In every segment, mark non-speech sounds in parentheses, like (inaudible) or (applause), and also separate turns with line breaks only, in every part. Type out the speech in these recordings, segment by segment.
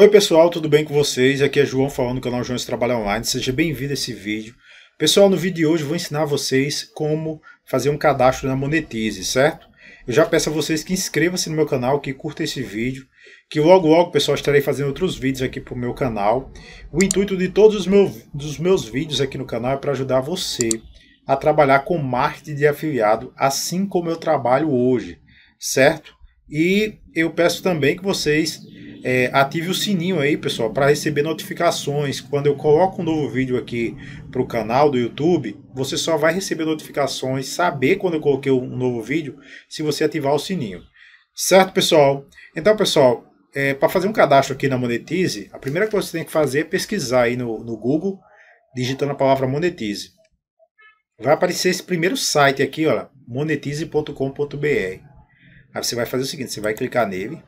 Oi pessoal, tudo bem com vocês? Aqui é João falando do canal João Trabalha Online, seja bem-vindo a esse vídeo. Pessoal, no vídeo de hoje vou ensinar vocês como fazer um cadastro na Monetize, certo? Eu já peço a vocês que inscrevam-se no meu canal, que curta esse vídeo, que logo logo, pessoal, estarei fazendo outros vídeos aqui para o meu canal. O intuito de todos os meus, dos meus vídeos aqui no canal é para ajudar você a trabalhar com marketing de afiliado, assim como eu trabalho hoje, certo? E eu peço também que vocês é, ative o sininho aí, pessoal, para receber notificações. Quando eu coloco um novo vídeo aqui para o canal do YouTube, você só vai receber notificações, saber quando eu coloquei um novo vídeo, se você ativar o sininho. Certo, pessoal? Então, pessoal, é, para fazer um cadastro aqui na Monetize, a primeira coisa que você tem que fazer é pesquisar aí no, no Google, digitando a palavra Monetize. Vai aparecer esse primeiro site aqui, olha, monetize.com.br. Aí você vai fazer o seguinte, você vai clicar nele,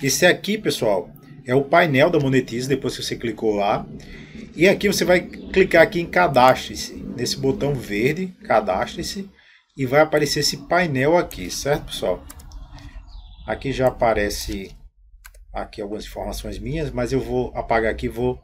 esse aqui, pessoal, é o painel da Monetize, depois que você clicou lá. E aqui você vai clicar aqui em cadastre-se, nesse botão verde, cadastre-se, e vai aparecer esse painel aqui, certo, pessoal? Aqui já aparece aqui algumas informações minhas, mas eu vou apagar aqui, e vou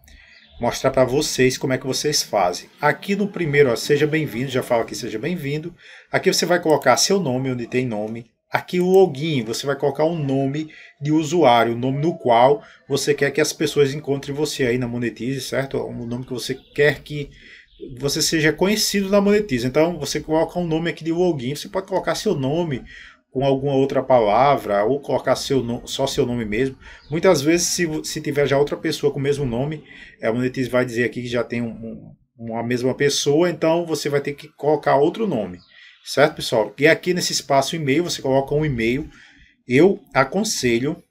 mostrar para vocês como é que vocês fazem. Aqui no primeiro, ó, seja bem-vindo, já falo aqui seja bem-vindo. Aqui você vai colocar seu nome, onde tem nome, Aqui o login, você vai colocar um nome de usuário, o nome no qual você quer que as pessoas encontrem você aí na Monetize, certo? O um nome que você quer que você seja conhecido na Monetize. Então você coloca um nome aqui de login, você pode colocar seu nome com alguma outra palavra ou colocar seu só seu nome mesmo. Muitas vezes, se, se tiver já outra pessoa com o mesmo nome, é, a Monetize vai dizer aqui que já tem um, uma mesma pessoa, então você vai ter que colocar outro nome. Certo, pessoal? E aqui nesse espaço e-mail, você coloca um e-mail. Eu aconselho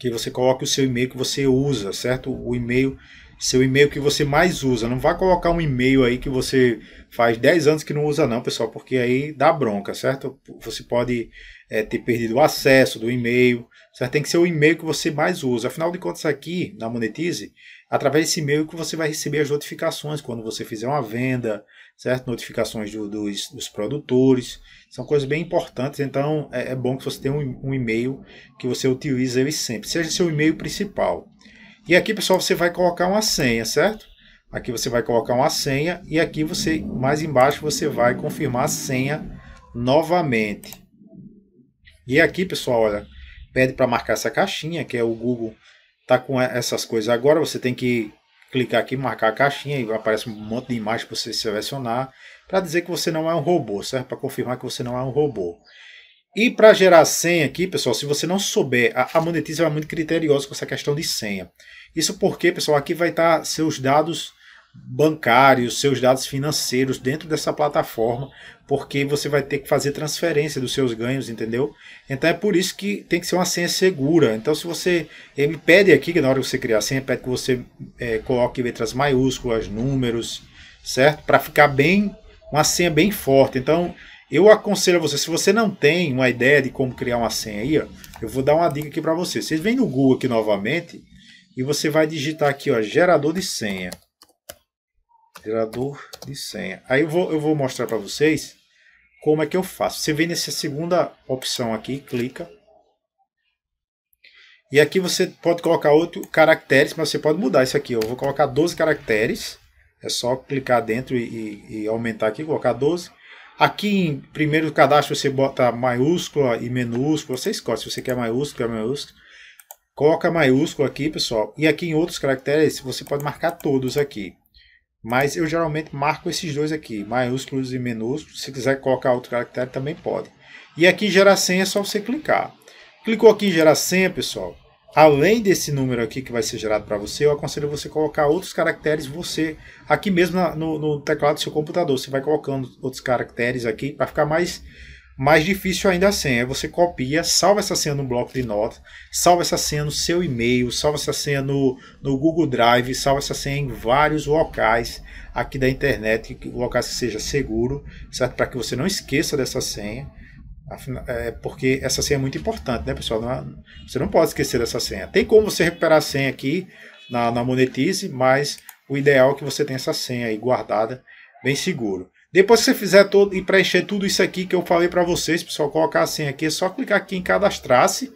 que você coloque o seu e-mail que você usa, certo? O e-mail, seu e-mail que você mais usa. Não vá colocar um e-mail aí que você faz 10 anos que não usa, não, pessoal, porque aí dá bronca, certo? Você pode é, ter perdido o acesso do e-mail, certo? Tem que ser o e-mail que você mais usa. Afinal de contas, aqui na Monetize, através desse e-mail que você vai receber as notificações quando você fizer uma venda, certo? Notificações do, dos, dos, produtores, são coisas bem importantes, então é, é bom que você tenha um, um, e-mail que você utilize ele sempre, seja seu e-mail principal. E aqui, pessoal, você vai colocar uma senha, certo? Aqui você vai colocar uma senha e aqui você, mais embaixo, você vai confirmar a senha novamente. E aqui, pessoal, olha, pede para marcar essa caixinha, que é o Google tá com essas coisas agora, você tem que clicar aqui, marcar a caixinha e aparece um monte de imagens para você selecionar para dizer que você não é um robô, certo? Para confirmar que você não é um robô. E para gerar senha aqui, pessoal, se você não souber, a, monetize é muito criteriosa com essa questão de senha. Isso porque, pessoal, aqui vai estar tá seus dados bancários, seus dados financeiros dentro dessa plataforma, porque você vai ter que fazer transferência dos seus ganhos, entendeu? Então é por isso que tem que ser uma senha segura. Então se você ele pede aqui que na hora que você criar a senha, pede que você é, coloque letras maiúsculas, números, certo? Para ficar bem uma senha bem forte. Então eu aconselho a você, se você não tem uma ideia de como criar uma senha aí, ó, eu vou dar uma dica aqui para você. Vocês vem no Google aqui novamente e você vai digitar aqui, ó, gerador de senha gerador de senha. Aí eu vou, eu vou mostrar para vocês como é que eu faço. Você vem nessa segunda opção aqui, clica. E aqui você pode colocar outros caracteres, mas você pode mudar isso aqui. Eu vou colocar 12 caracteres. É só clicar dentro e, e, aumentar aqui, colocar 12. Aqui em primeiro cadastro você bota maiúscula e minúscula. Você escolhe se você quer maiúscula ou minúscula. Coloca maiúsculo aqui, pessoal. E aqui em outros caracteres você pode marcar todos aqui. Mas eu geralmente marco esses dois aqui, maiúsculos e minúsculos. Se quiser colocar outro caractere, também pode. E aqui gerar senha é só você clicar. Clicou aqui em gerar senha, pessoal. Além desse número aqui que vai ser gerado para você, eu aconselho você colocar outros caracteres você aqui mesmo na, no, no teclado do seu computador. Você vai colocando outros caracteres aqui para ficar mais mais difícil ainda a senha. Aí é você copia, salva essa senha no bloco de notas, salva essa senha no seu e-mail, salva essa senha no, no Google Drive, salva essa senha em vários locais aqui da internet, locais que seja seguro, certo? Para que você não esqueça dessa senha. é porque essa senha é muito importante, né, pessoal? Não, é, você não pode esquecer dessa senha. Tem como você recuperar a senha aqui na, na Monetize, mas o ideal é que você tenha essa senha aí guardada, bem seguro. Depois que você fizer todo e preencher tudo isso aqui que eu falei para vocês, pessoal, colocar assim aqui, é só clicar aqui em cadastrar-se.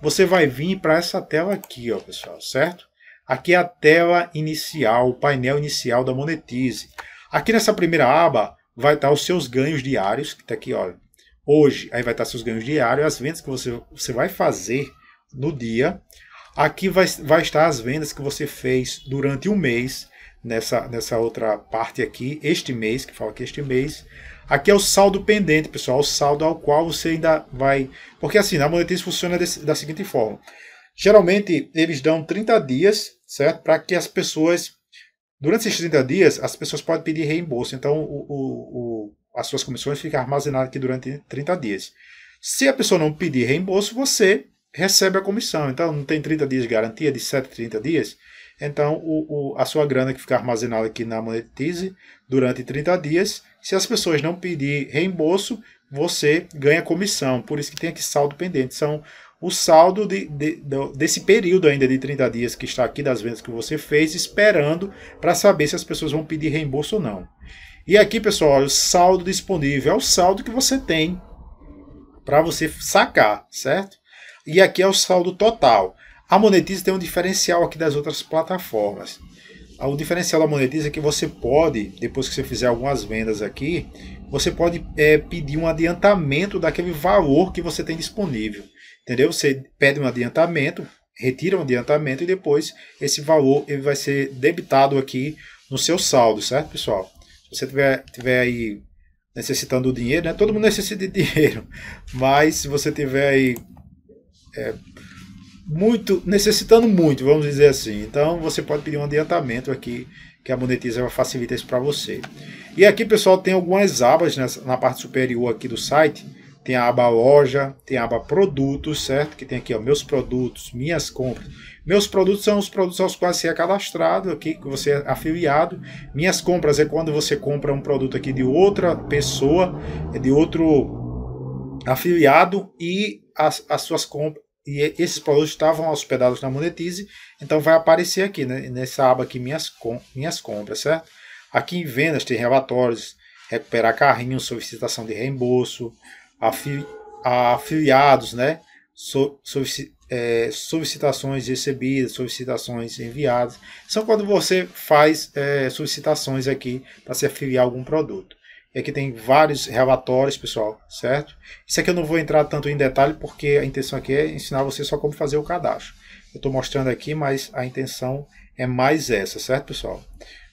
Você vai vir para essa tela aqui, ó, pessoal, certo? Aqui é a tela inicial, o painel inicial da Monetize. Aqui nessa primeira aba vai estar tá os seus ganhos diários, que está aqui, ó. Hoje, aí vai estar tá seus ganhos diários, as vendas que você, você vai fazer no dia. Aqui vai, vai estar as vendas que você fez durante um mês nessa, nessa outra parte aqui, este mês, que fala que este mês. Aqui é o saldo pendente, pessoal, o saldo ao qual você ainda vai... Porque assim, na monetize funciona desse, da seguinte forma. Geralmente, eles dão 30 dias, certo? Para que as pessoas... Durante esses 30 dias, as pessoas podem pedir reembolso. Então, o, o, o as suas comissões ficam armazenadas aqui durante 30 dias. Se a pessoa não pedir reembolso, você recebe a comissão. Então, não tem 30 dias de garantia, de 7 30 dias. Então, o, o, a sua grana que fica armazenada aqui na Monetize durante 30 dias, se as pessoas não pedir reembolso, você ganha comissão. Por isso que tem aqui saldo pendente. São o saldo de, de, de, desse período ainda de 30 dias que está aqui das vendas que você fez, esperando para saber se as pessoas vão pedir reembolso ou não. E aqui, pessoal, o saldo disponível é o saldo que você tem para você sacar, certo? E aqui é o saldo total. A Monetize tem um diferencial aqui das outras plataformas. Ah, o diferencial da Monetize é que você pode, depois que você fizer algumas vendas aqui, você pode é, pedir um adiantamento daquele valor que você tem disponível. Entendeu? Você pede um adiantamento, retira um adiantamento e depois esse valor ele vai ser debitado aqui no seu saldo, certo, pessoal? Se você tiver, tiver aí necessitando do dinheiro, né? Todo mundo necessita de (laughs) dinheiro, mas se você tiver aí é, muito, necessitando muito, vamos dizer assim. Então você pode pedir um adiantamento aqui, que a Monetiza facilita isso para você. E aqui, pessoal, tem algumas abas nessa, na parte superior aqui do site. Tem a aba loja, tem a aba produtos, certo? Que tem aqui, ó, meus produtos, minhas compras. Meus produtos são os produtos aos quais você é cadastrado aqui, que você é afiliado. Minhas compras é quando você compra um produto aqui de outra pessoa, é de outro afiliado e as, as suas compras e esses produtos estavam hospedados na Monetize, então vai aparecer aqui, né, nessa aba aqui, minhas, com, minhas compras, certo? Aqui em vendas tem relatórios, recuperar carrinho, solicitação de reembolso, afi afiliados, né, so, solici, é, solicitações recebidas, solicitações enviadas. São então, quando você faz é, solicitações aqui para se afiliar a algum produto. É e aqui tem vários relatórios, pessoal, certo? Isso aqui eu não vou entrar tanto em detalhe, porque a intenção aqui é ensinar você só como fazer o cadastro. Eu estou mostrando aqui, mas a intenção é mais essa, certo, pessoal?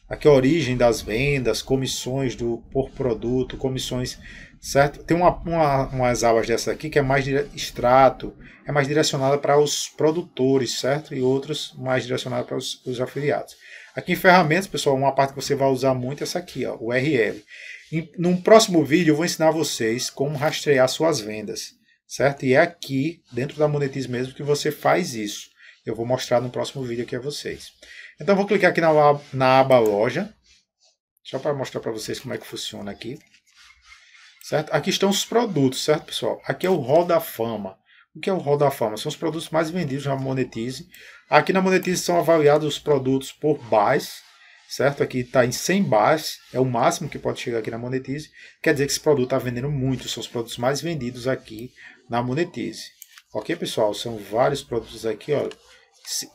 Aqui é a origem das vendas, comissões do, por produto, comissões, certo? Tem uma, uma, umas abas dessa aqui que é mais extrato, é mais direcionada para os produtores, certo? E outras mais direcionada para os, os afiliados. Aqui em ferramentas, pessoal, uma parte que você vai usar muito é essa aqui, ó, o URL. Em, num próximo vídeo eu vou ensinar vocês como rastrear suas vendas, certo? E é aqui, dentro da Monetize mesmo, que você faz isso. Eu vou mostrar no próximo vídeo aqui a vocês. Então vou clicar aqui na, na aba loja, só para mostrar para vocês como é que funciona aqui. Certo? Aqui estão os produtos, certo pessoal? Aqui é o Hall da Fama. O que é o Hall da Fama? São os produtos mais vendidos na Monetize. Aqui na Monetize são avaliados os produtos por buys, certo? Aqui está em 100 bars, é o máximo que pode chegar aqui na Monetize. Quer dizer que esse produto está vendendo muito, são os produtos mais vendidos aqui na Monetize. Ok, pessoal? São vários produtos aqui, ó.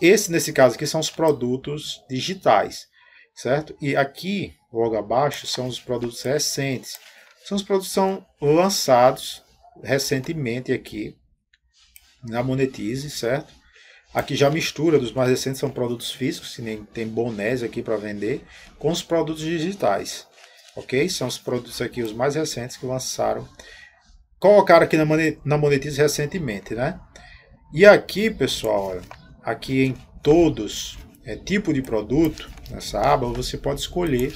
Esse, nesse caso aqui, são os produtos digitais, certo? E aqui, logo abaixo, são os produtos recentes. São os produtos que são lançados recentemente aqui na Monetize, certo? Aqui já mistura, dos mais recentes são produtos físicos, que nem tem bonés aqui para vender, com os produtos digitais. Ok? São os produtos aqui, os mais recentes que lançaram. Colocaram aqui na Monetize recentemente, né? E aqui, pessoal, aqui em todos, é, tipo de produto, nessa aba, você pode escolher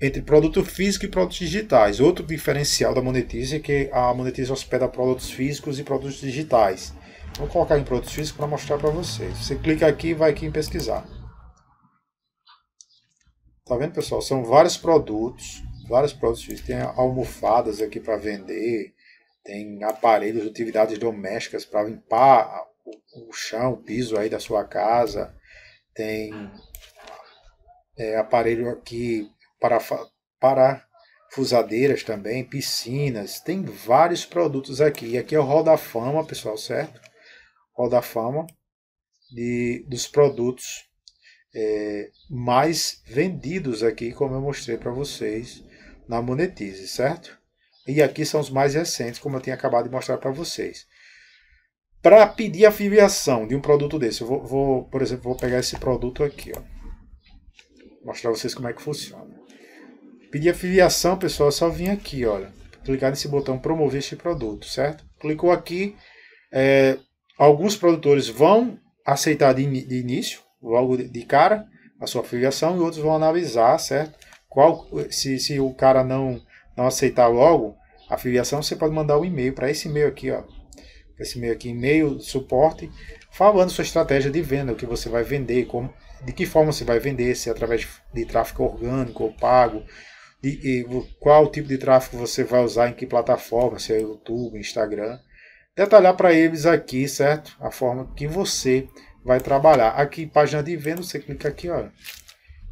entre produto físico e produtos digitais. Outro diferencial da Monetize é que a Monetize hospeda produtos físicos e produtos digitais. Vou colocar em produtos físicos para mostrar para vocês. Você clica aqui e vai aqui em pesquisar. Tá vendo, pessoal? São vários produtos, vários produtos físicos. Tem almofadas aqui para vender, tem aparelhos, atividades domésticas para limpar o, o chão, o piso aí da sua casa, tem é, aparelho aqui parafusadeiras também, piscinas, tem vários produtos aqui. E aqui é o Roda da Fama, pessoal, certo? Roda da Fama de, dos produtos é, mais vendidos aqui, como eu mostrei para vocês na Monetize, certo? E aqui são os mais recentes, como eu tinha acabado de mostrar para vocês. Para pedir a filiação de um produto desse, eu vou, vou, por exemplo, vou pegar esse produto aqui, ó. Mostrar vocês como é que funciona. Pedir afiliação, pessoal, é só vir aqui, olha. Clicar nesse botão promover este produto, certo? Clicou aqui, é, alguns produtores vão aceitar de, in, de início, logo de, de cara, a sua afiliação, e outros vão analisar, certo? Qual, se, se o cara não, não aceitar logo a afiliação, você pode mandar um e-mail para esse e-mail aqui, ó. Esse e-mail aqui, e-mail, suporte, falando sua estratégia de venda, o que você vai vender, como, de que forma você vai vender, se é através de tráfego orgânico ou pago, e, qual tipo de tráfego você vai usar, em que plataforma, se é YouTube, Instagram. Detalhar para eles aqui, certo? A forma que você vai trabalhar. Aqui página de venda, você clica aqui, ó,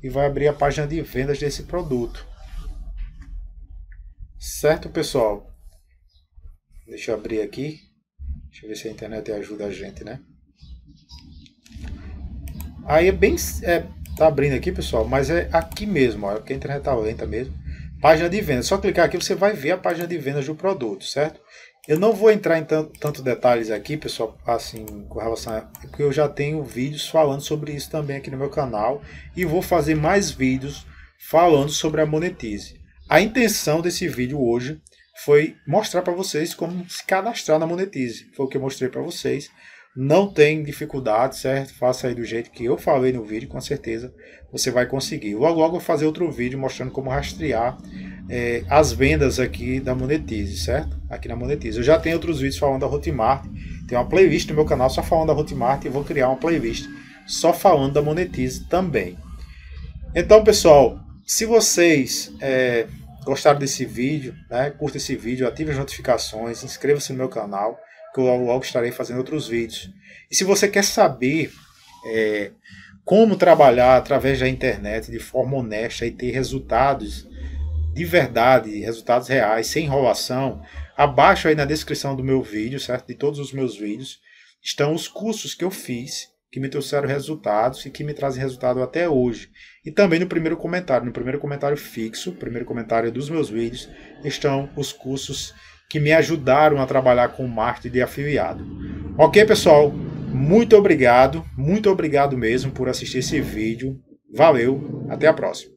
e vai abrir a página de vendas desse produto. Certo, pessoal? Deixa eu abrir aqui. Deixa eu ver se a internet ajuda a gente, né? Aí é bem é, Tá abrindo aqui, pessoal, mas é aqui mesmo, ó, é que a internet tá lenta mesmo. Página de venda. Só clicar aqui você vai ver a página de vendas do produto, certo? Eu não vou entrar em tanto, detalhes aqui, pessoal, assim, com relação a... Porque eu já tenho vídeos falando sobre isso também aqui no meu canal. E vou fazer mais vídeos falando sobre a Monetize. A intenção desse vídeo hoje foi mostrar para vocês como se cadastrar na Monetize. Foi o que eu mostrei para vocês. Não tem dificuldade, certo? Faça aí do jeito que eu falei no vídeo, com certeza você vai conseguir. Logo, logo eu vou fazer outro vídeo mostrando como rastrear é, as vendas aqui da Monetize, certo? Aqui na Monetize. Eu já tenho outros vídeos falando da Hotmart. Tem uma playlist no meu canal só falando da Hotmart e vou criar uma playlist só falando da Monetize também. Então, pessoal, se vocês é, gostaram desse vídeo, né, curta esse vídeo, ative as notificações, inscreva-se no meu canal que eu logo, logo estarei fazendo outros vídeos. E se você quer saber é, como trabalhar através da internet de forma honesta e ter resultados de verdade, resultados reais, sem enrolação, abaixo aí na descrição do meu vídeo, certo? De todos os meus vídeos, estão os cursos que eu fiz que me trouxeram resultados e que me trazem resultado até hoje. E também no primeiro comentário, no primeiro comentário fixo, primeiro comentário dos meus vídeos, estão os cursos que me ajudaram a trabalhar com marketing de afiliado. Ok, pessoal? Muito obrigado, muito obrigado mesmo por assistir esse vídeo. Valeu, até a próxima.